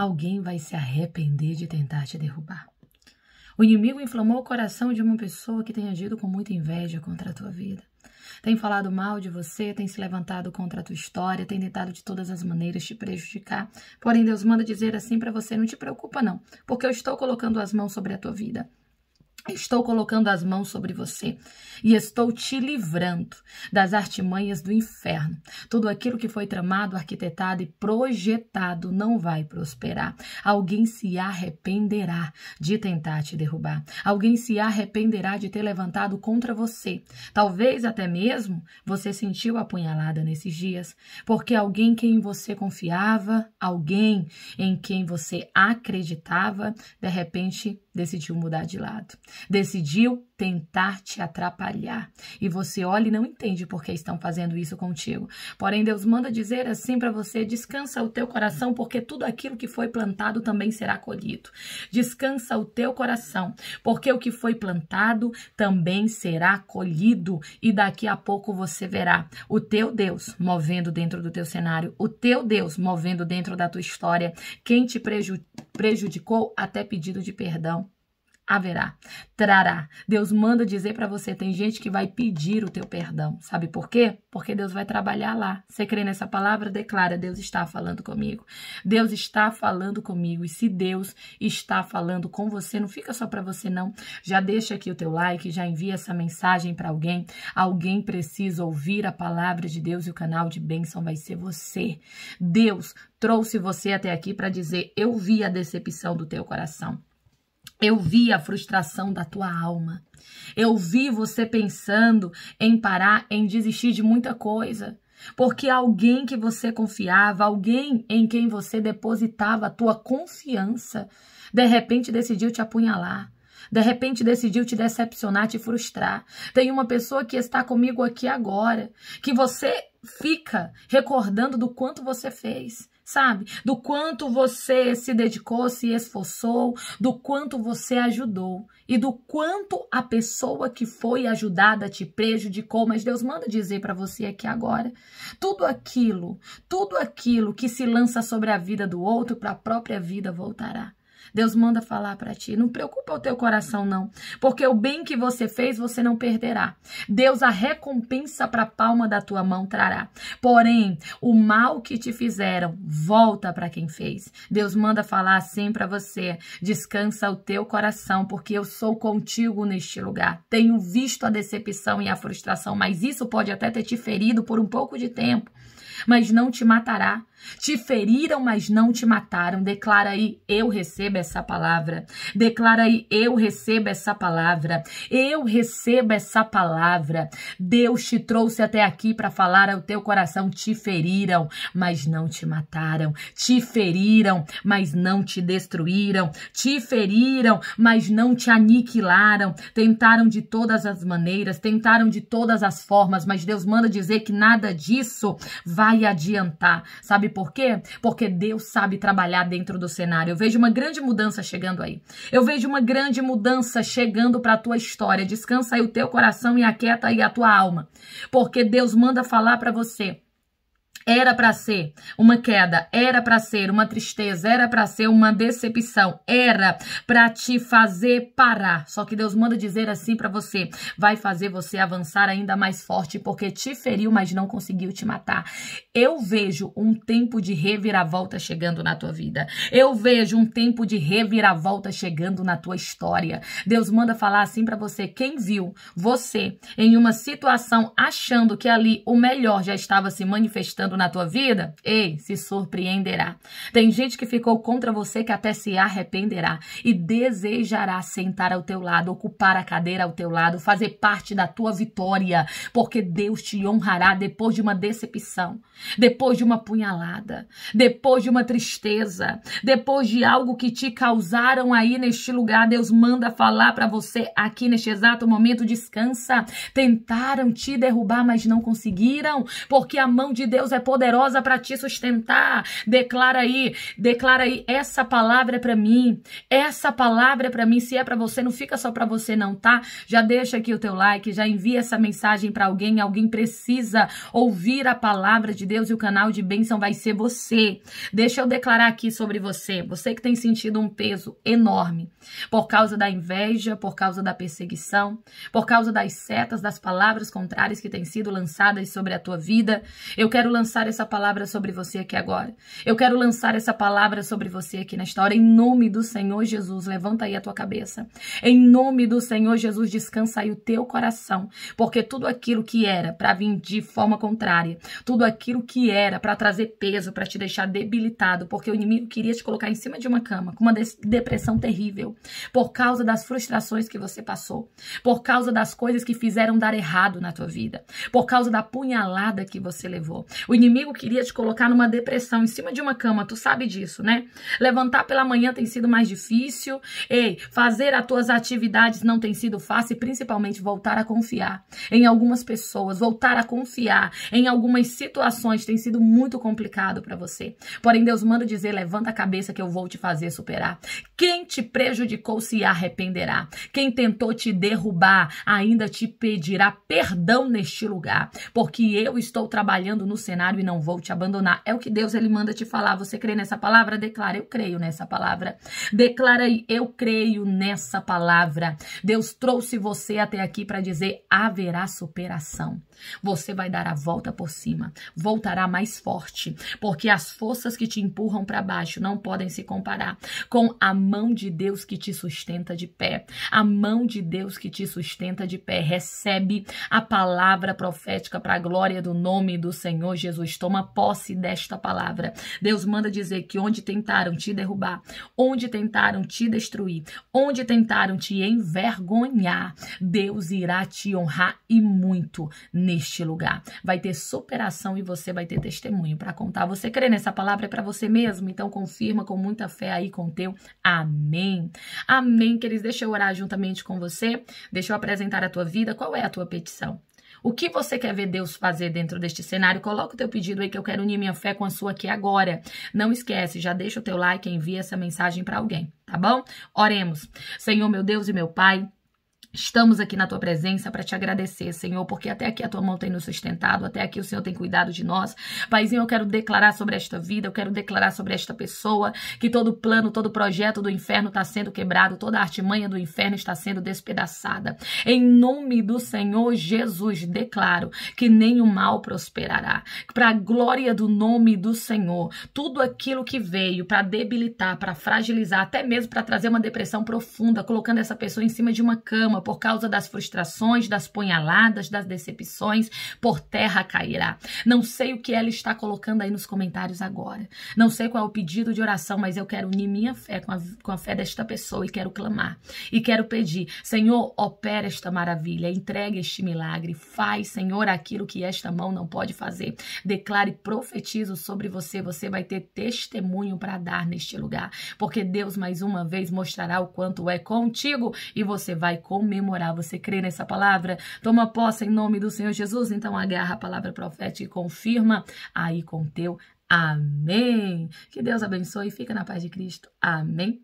alguém vai se arrepender de tentar te derrubar. O inimigo inflamou o coração de uma pessoa que tem agido com muita inveja contra a tua vida. Tem falado mal de você, tem se levantado contra a tua história, tem tentado de todas as maneiras te prejudicar. Porém, Deus manda dizer assim para você: não te preocupa, não, porque eu estou colocando as mãos sobre a tua vida. Estou colocando as mãos sobre você e estou te livrando das artimanhas do inferno. Tudo aquilo que foi tramado, arquitetado e projetado não vai prosperar. Alguém se arrependerá de tentar te derrubar. Alguém se arrependerá de ter levantado contra você. Talvez até mesmo você sentiu a apunhalada nesses dias, porque alguém quem você confiava, alguém em quem você acreditava, de repente decidiu mudar de lado. Decidiu tentar te atrapalhar. E você olha e não entende por que estão fazendo isso contigo. Porém, Deus manda dizer assim para você: descansa o teu coração, porque tudo aquilo que foi plantado também será colhido. Descansa o teu coração, porque o que foi plantado também será colhido. E daqui a pouco você verá o teu Deus movendo dentro do teu cenário, o teu Deus movendo dentro da tua história. Quem te prejudicou até pedido de perdão haverá, trará. Deus manda dizer para você, tem gente que vai pedir o teu perdão. Sabe por quê? Porque Deus vai trabalhar lá. Você crê nessa palavra? Declara, Deus está falando comigo. Deus está falando comigo. E se Deus está falando com você, não fica só para você não. Já deixa aqui o teu like, já envia essa mensagem para alguém. Alguém precisa ouvir a palavra de Deus e o canal de bênção vai ser você. Deus trouxe você até aqui para dizer: "Eu vi a decepção do teu coração". Eu vi a frustração da tua alma. Eu vi você pensando em parar, em desistir de muita coisa. Porque alguém que você confiava, alguém em quem você depositava a tua confiança, de repente decidiu te apunhalar. De repente decidiu te decepcionar, te frustrar. Tem uma pessoa que está comigo aqui agora, que você fica recordando do quanto você fez, sabe? Do quanto você se dedicou, se esforçou, do quanto você ajudou e do quanto a pessoa que foi ajudada te prejudicou, mas Deus manda dizer para você aqui agora, tudo aquilo, tudo aquilo que se lança sobre a vida do outro para a própria vida voltará. Deus manda falar para ti. Não preocupa o teu coração, não. Porque o bem que você fez, você não perderá. Deus a recompensa para a palma da tua mão trará. Porém, o mal que te fizeram, volta para quem fez. Deus manda falar assim para você. Descansa o teu coração, porque eu sou contigo neste lugar. Tenho visto a decepção e a frustração, mas isso pode até ter te ferido por um pouco de tempo mas não te matará. Te feriram, mas não te mataram. Declara aí, eu recebo essa palavra. Declara aí, eu recebo essa palavra. Eu recebo essa palavra. Deus te trouxe até aqui para falar ao teu coração. Te feriram, mas não te mataram. Te feriram, mas não te destruíram. Te feriram, mas não te aniquilaram. Tentaram de todas as maneiras, tentaram de todas as formas, mas Deus manda dizer que nada disso vai adiantar. Sabe por quê? Porque Deus sabe trabalhar dentro do cenário. Eu vejo uma grande mudança chegando aí. Eu vejo uma grande mudança chegando para a tua história. Descansa aí o teu coração e aquieta aí a tua alma. Porque Deus manda falar para você era para ser uma queda, era para ser uma tristeza, era para ser uma decepção, era para te fazer parar. Só que Deus manda dizer assim para você: vai fazer você avançar ainda mais forte porque te feriu, mas não conseguiu te matar. Eu vejo um tempo de reviravolta chegando na tua vida. Eu vejo um tempo de reviravolta chegando na tua história. Deus manda falar assim para você: quem viu você em uma situação achando que ali o melhor já estava se manifestando na tua vida, ei, se surpreenderá. Tem gente que ficou contra você que até se arrependerá e desejará sentar ao teu lado, ocupar a cadeira ao teu lado, fazer parte da tua vitória, porque Deus te honrará depois de uma decepção, depois de uma punhalada, depois de uma tristeza, depois de algo que te causaram aí neste lugar. Deus manda falar para você aqui neste exato momento, descansa. Tentaram te derrubar, mas não conseguiram, porque a mão de Deus Deus é poderosa para te sustentar. Declara aí, declara aí, essa palavra é para mim. Essa palavra é para mim. Se é para você, não fica só para você não, tá? Já deixa aqui o teu like, já envia essa mensagem para alguém. Alguém precisa ouvir a palavra de Deus e o canal de bênção vai ser você. Deixa eu declarar aqui sobre você. Você que tem sentido um peso enorme por causa da inveja, por causa da perseguição, por causa das setas, das palavras contrárias que têm sido lançadas sobre a tua vida. Eu quero lançar lançar essa palavra sobre você aqui agora. Eu quero lançar essa palavra sobre você aqui nesta hora. Em nome do Senhor Jesus, levanta aí a tua cabeça. Em nome do Senhor Jesus, descansa aí o teu coração. Porque tudo aquilo que era para vir de forma contrária, tudo aquilo que era para trazer peso, para te deixar debilitado, porque o inimigo queria te colocar em cima de uma cama com uma depressão terrível, por causa das frustrações que você passou, por causa das coisas que fizeram dar errado na tua vida, por causa da punhalada que você levou. O inimigo queria te colocar numa depressão, em cima de uma cama, tu sabe disso, né? Levantar pela manhã tem sido mais difícil, ei, fazer as tuas atividades não tem sido fácil, e principalmente voltar a confiar em algumas pessoas, voltar a confiar em algumas situações tem sido muito complicado para você. Porém, Deus manda dizer: levanta a cabeça que eu vou te fazer superar. Quem te prejudicou se arrependerá. Quem tentou te derrubar ainda te pedirá perdão neste lugar, porque eu estou trabalhando no Senado cenário e não vou te abandonar. É o que Deus ele manda te falar. Você crê nessa palavra? Declara, eu creio nessa palavra. Declara aí, eu creio nessa palavra. Deus trouxe você até aqui para dizer: haverá superação. Você vai dar a volta por cima, voltará mais forte, porque as forças que te empurram para baixo não podem se comparar com a mão de Deus que te sustenta de pé. A mão de Deus que te sustenta de pé. Recebe a palavra profética para a glória do nome do Senhor Jesus. Jesus, toma posse desta palavra. Deus manda dizer que onde tentaram te derrubar, onde tentaram te destruir, onde tentaram te envergonhar, Deus irá te honrar e muito neste lugar. Vai ter superação e você vai ter testemunho para contar. Você crê nessa palavra é para você mesmo, então confirma com muita fé aí com teu amém. Amém, queridos. Deixa eu orar juntamente com você. Deixa eu apresentar a tua vida. Qual é a tua petição? O que você quer ver Deus fazer dentro deste cenário? Coloca o teu pedido aí que eu quero unir minha fé com a sua aqui agora. Não esquece, já deixa o teu like e envia essa mensagem para alguém, tá bom? Oremos. Senhor meu Deus e meu Pai, Estamos aqui na tua presença para te agradecer, Senhor, porque até aqui a tua mão tem nos sustentado, até aqui o Senhor tem cuidado de nós. Paizinho, eu quero declarar sobre esta vida, eu quero declarar sobre esta pessoa que todo plano, todo projeto do inferno está sendo quebrado, toda artimanha do inferno está sendo despedaçada. Em nome do Senhor Jesus, declaro que nem o mal prosperará. Para a glória do nome do Senhor, tudo aquilo que veio para debilitar, para fragilizar, até mesmo para trazer uma depressão profunda, colocando essa pessoa em cima de uma cama, Senhor, por causa das frustrações, das punhaladas, das decepções, por terra cairá. Não sei o que ela está colocando aí nos comentários agora. Não sei qual é o pedido de oração, mas eu quero unir minha fé com a, com a fé desta pessoa e quero clamar. E quero pedir, Senhor, opera esta maravilha, entregue este milagre, faz, Senhor, aquilo que esta mão não pode fazer. Declare, profetizo sobre você, você vai ter testemunho para dar neste lugar, porque Deus mais uma vez mostrará o quanto é contigo e você vai comigo comemorar. Você crê nessa palavra? Toma posse em nome do Senhor Jesus. Então agarra a palavra profética e confirma aí com teu amém. Que Deus abençoe e fica na paz de Cristo. Amém.